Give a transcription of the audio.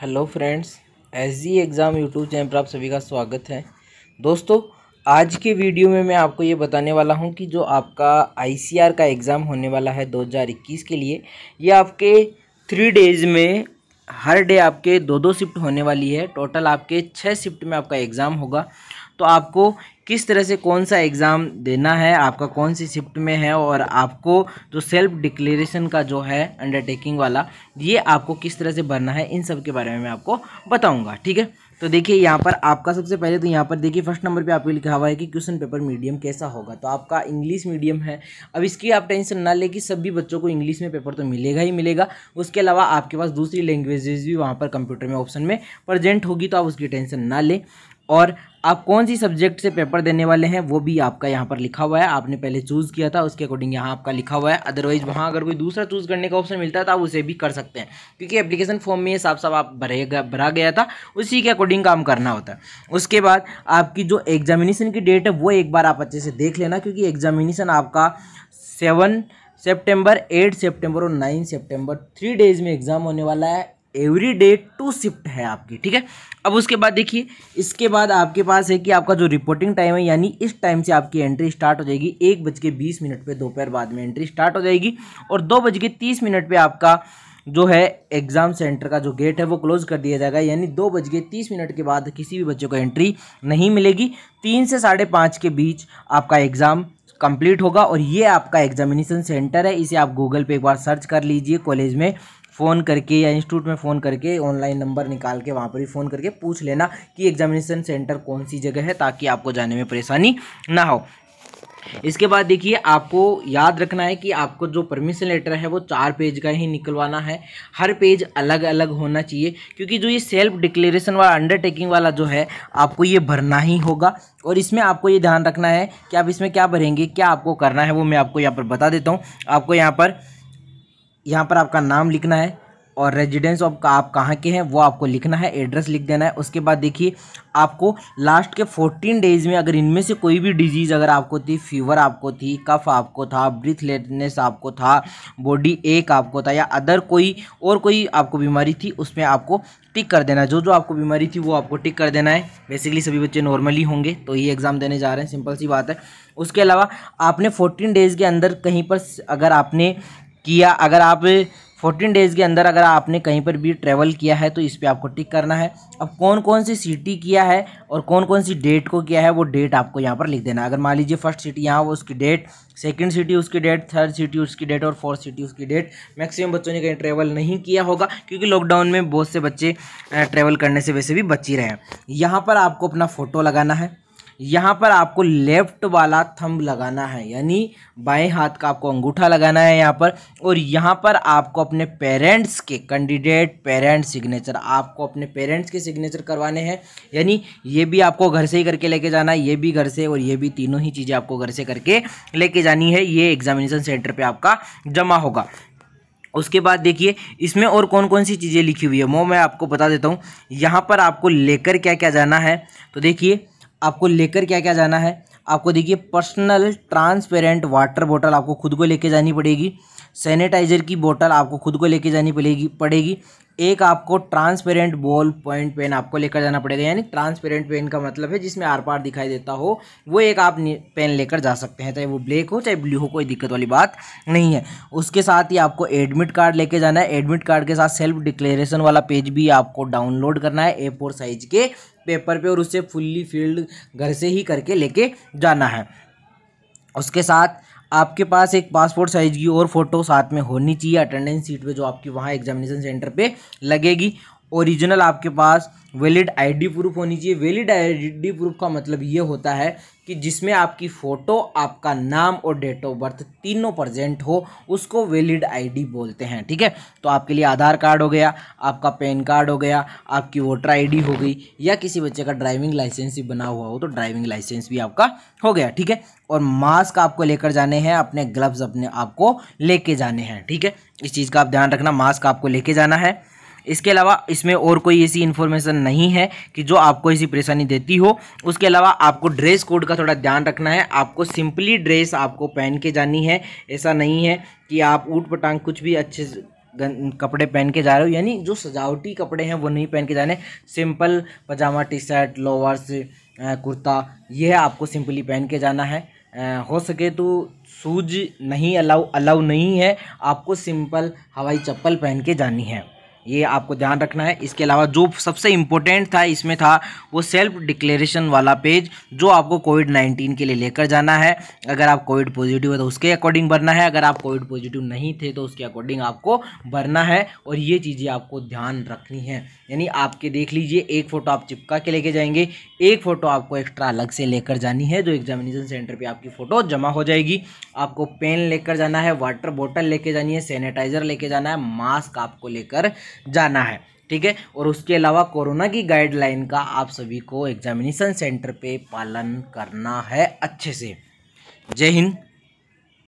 hello friends S G exam YouTube channel पर आप सभी का स्वागत है दोस्तों आज के वीडियो में मैं आपको ये बताने वाला हूँ कि जो आपका आईसीआर का एग्ज़ाम होने वाला है 2021 के लिए ये आपके थ्री डेज़ में हर डे आपके दो दो शिफ्ट होने वाली है टोटल आपके छः शिफ्ट में आपका एग्ज़ाम होगा तो आपको किस तरह से कौन सा एग्ज़ाम देना है आपका कौन सी शिफ्ट में है और आपको जो सेल्फ डिक्लेरेशन का जो है अंडरटेकिंग वाला ये आपको किस तरह से भरना है इन सब के बारे में मैं आपको बताऊंगा ठीक है तो देखिए यहाँ पर आपका सबसे पहले तो यहाँ पर देखिए फर्स्ट नंबर पे आपको लिखा हुआ है कि क्वेश्चन पेपर मीडियम कैसा होगा तो आपका इंग्लिश मीडियम है अब इसकी आप टेंशन ना ले कि सभी बच्चों को इंग्लिश में पेपर तो मिलेगा ही मिलेगा उसके अलावा आपके पास दूसरी लैंग्वेजेज भी वहाँ पर कंप्यूटर में ऑप्शन में प्रजेंट होगी तो आप उसकी टेंशन ना लें और आप कौन सी सब्जेक्ट से पेपर देने वाले हैं वो भी आपका यहाँ पर लिखा हुआ है आपने पहले चूज़ किया था उसके अकॉर्डिंग यहाँ आपका लिखा हुआ है अदरवाइज वहाँ अगर कोई दूसरा चूज़ करने का ऑप्शन मिलता है तो आप उसे भी कर सकते हैं क्योंकि एप्लीकेशन फॉर्म में साफ साफ आप भरेगा भरा गया था उसी के अकॉर्डिंग काम करना होता है उसके बाद आपकी जो एग्जामिनेशन की डेट है वो एक बार आप अच्छे से देख लेना क्योंकि एग्जामिनेशन आपका सेवन सेप्टेम्बर एट सेप्टेम्बर और नाइन सेप्टेम्बर थ्री डेज़ में एग्ज़ाम होने वाला है एवरी डे टू शिफ्ट है आपकी ठीक है अब उसके बाद देखिए इसके बाद आपके पास है कि आपका जो रिपोर्टिंग टाइम है यानी इस टाइम से आपकी एंट्री स्टार्ट हो जाएगी एक बज के बीस मिनट पर दोपहर बाद में एंट्री स्टार्ट हो जाएगी और दो बज के तीस मिनट पर आपका जो है एग्ज़ाम सेंटर का जो गेट है वो क्लोज कर दिया जाएगा यानी दो बज के तीस मिनट के बाद किसी भी बच्चे को एंट्री नहीं मिलेगी तीन से साढ़े पाँच के बीच आपका एग्ज़ाम कंप्लीट होगा और ये आपका एग्जामिनेशन सेंटर है इसे आप गूगल पे एक बार सर्च कर लीजिए कॉलेज में फ़ोन करके या इंस्टीट्यूट में फ़ोन करके ऑनलाइन नंबर निकाल के वहाँ पर भी फ़ोन करके पूछ लेना कि एग्जामिनेशन सेंटर कौन सी जगह है ताकि आपको जाने में परेशानी ना हो इसके बाद देखिए आपको याद रखना है कि आपको जो परमिशन लेटर है वो चार पेज का ही निकलवाना है हर पेज अलग अलग होना चाहिए क्योंकि जो ये सेल्फ डिक्लेरेशन वाला अंडरटेकिंग वाला जो है आपको ये भरना ही होगा और इसमें आपको ये ध्यान रखना है कि आप इसमें क्या भरेंगे क्या आपको करना है वो मैं आपको यहाँ पर बता देता हूँ आपको यहाँ पर यहाँ पर आपका नाम लिखना है और रेजिडेंस ऑफ आप कहाँ के हैं वो आपको लिखना है एड्रेस लिख देना है उसके बाद देखिए आपको लास्ट के फोर्टीन डेज में अगर इनमें से कोई भी डिजीज़ अगर आपको थी फीवर आपको थी कफ आपको था ब्रीथ लेटनेस आपको था बॉडी एक आपको था या अदर कोई और कोई आपको बीमारी थी उसमें आपको टिक कर देना है जो जो आपको बीमारी थी वो आपको टिक कर देना है बेसिकली सभी बच्चे नॉर्मली होंगे तो ये एग्ज़ाम देने जा रहे हैं सिंपल सी बात है उसके अलावा आपने फोर्टीन डेज़ के अंदर कहीं पर अगर आपने किया अगर आप फोर्टीन डेज़ के अंदर अगर आपने कहीं पर भी ट्रैवल किया है तो इस पर आपको टिक करना है अब कौन कौन सी सिटी किया है और कौन कौन सी डेट को किया है वो डेट आपको यहाँ पर लिख देना अगर मान लीजिए फर्स्ट सिटी यहाँ वो उसकी डेट सेकंड सिटी उसकी डेट थर्ड सिटी उसकी डेट और फोर्थ सिटी उसकी डेट मैक्सिमम बच्चों ने कहीं ट्रैवल नहीं किया होगा क्योंकि लॉकडाउन में बहुत से बच्चे ट्रैवल करने से वैसे भी बच ही रहे हैं यहाँ पर आपको अपना फ़ोटो लगाना है यहाँ पर आपको लेफ्ट वाला थंब लगाना है यानी बाएं हाथ का आपको अंगूठा लगाना है यहाँ पर और यहाँ पर आपको अपने पेरेंट्स के कैंडिडेट पेरेंट सिग्नेचर आपको अपने पेरेंट्स के सिग्नेचर करवाने हैं यानी ये भी आपको घर से ही करके लेके जाना है ये भी घर से और ये भी तीनों ही चीज़ें आपको घर से करके लेके जानी है ये एग्जामिनेशन सेंटर पर आपका जमा होगा उसके बाद देखिए इसमें और कौन कौन सी चीज़ें लिखी हुई है वो मैं आपको बता देता हूँ यहाँ पर आपको लेकर क्या क्या जाना है तो देखिए आपको लेकर क्या क्या जाना है आपको देखिए पर्सनल ट्रांसपेरेंट वाटर बॉटल आपको खुद को लेके जानी पड़ेगी सैनिटाइजर की बोतल आपको खुद को लेके जानी पड़ेगी पड़ेगी एक आपको ट्रांसपेरेंट बॉल पॉइंट पेन आपको लेकर जाना पड़ेगा यानी ट्रांसपेरेंट पेन का मतलब है जिसमें आर पार दिखाई देता हो वो एक आप पेन लेकर जा सकते हैं चाहे वो ब्लैक हो चाहे ब्लू हो कोई दिक्कत वाली बात नहीं है उसके साथ ही आपको एडमिट कार्ड लेके जाना है एडमिट कार्ड के साथ सेल्फ डिक्लेरेशन वाला पेज भी आपको डाउनलोड करना है ए फोर साइज के पेपर पे और उसे फुल्ली फील्ड घर से ही करके लेके जाना है उसके साथ आपके पास एक पासपोर्ट साइज की और फ़ोटो साथ में होनी चाहिए अटेंडेंस सीट पे जो आपकी वहाँ एग्जामिनेशन सेंटर पे लगेगी ओरिजिनल आपके पास वैलिड आईडी प्रूफ होनी चाहिए वैलिड आईडी प्रूफ का मतलब ये होता है कि जिसमें आपकी फ़ोटो आपका नाम और डेट ऑफ बर्थ तीनों प्रजेंट हो उसको वैलिड आईडी बोलते हैं ठीक है तो आपके लिए आधार कार्ड हो गया आपका पैन कार्ड हो गया आपकी वोटर आईडी हो गई या किसी बच्चे का ड्राइविंग लाइसेंस भी बना हुआ हो तो ड्राइविंग लाइसेंस भी आपका हो गया ठीक है और मास्क आपको लेकर जाने हैं अपने ग्लव्स अपने आपको लेके जाने हैं ठीक है इस चीज़ का आप ध्यान रखना मास्क आपको लेके जाना है इसके अलावा इसमें और कोई ऐसी इन्फॉर्मेशन नहीं है कि जो आपको ऐसी परेशानी देती हो उसके अलावा आपको ड्रेस कोड का थोड़ा ध्यान रखना है आपको सिंपली ड्रेस आपको पहन के जानी है ऐसा नहीं है कि आप ऊट पटांग कुछ भी अच्छे कपड़े पहन के जा रहे हो यानी जो सजावटी कपड़े हैं वो नहीं पहन के जाने simple pyjama T shirt lowers kurta यह आपको सिंपली पहन के जाना है हो सके तो सूज नहीं अलाउ अलाउ नहीं है आपको सिंपल हवाई चप्पल पहन के जानी है ये आपको ध्यान रखना है इसके अलावा जो सबसे इम्पोर्टेंट था इसमें था वो सेल्फ डिक्लेरेशन वाला पेज जो आपको कोविड नाइन्टीन के लिए लेकर जाना है अगर आप कोविड पॉजिटिव है तो उसके अकॉर्डिंग भरना है अगर आप कोविड पॉजिटिव नहीं थे तो उसके अकॉर्डिंग आपको भरना है और ये चीज़ें आपको ध्यान रखनी है यानी आपके देख लीजिए एक फ़ोटो आप चिपका के लेके जाएंगे एक फ़ोटो आपको एक्स्ट्रा अलग से लेकर जानी है जो एग्जामिनेशन सेंटर पर आपकी फ़ोटो जमा हो जाएगी आपको पेन लेकर जाना है वाटर बॉटल लेके जानी है सैनिटाइज़र लेके जाना है मास्क आपको लेकर जाना है ठीक है और उसके अलावा कोरोना की गाइडलाइन का आप सभी को एग्जामिनेशन सेंटर पे पालन करना है अच्छे से जय हिंद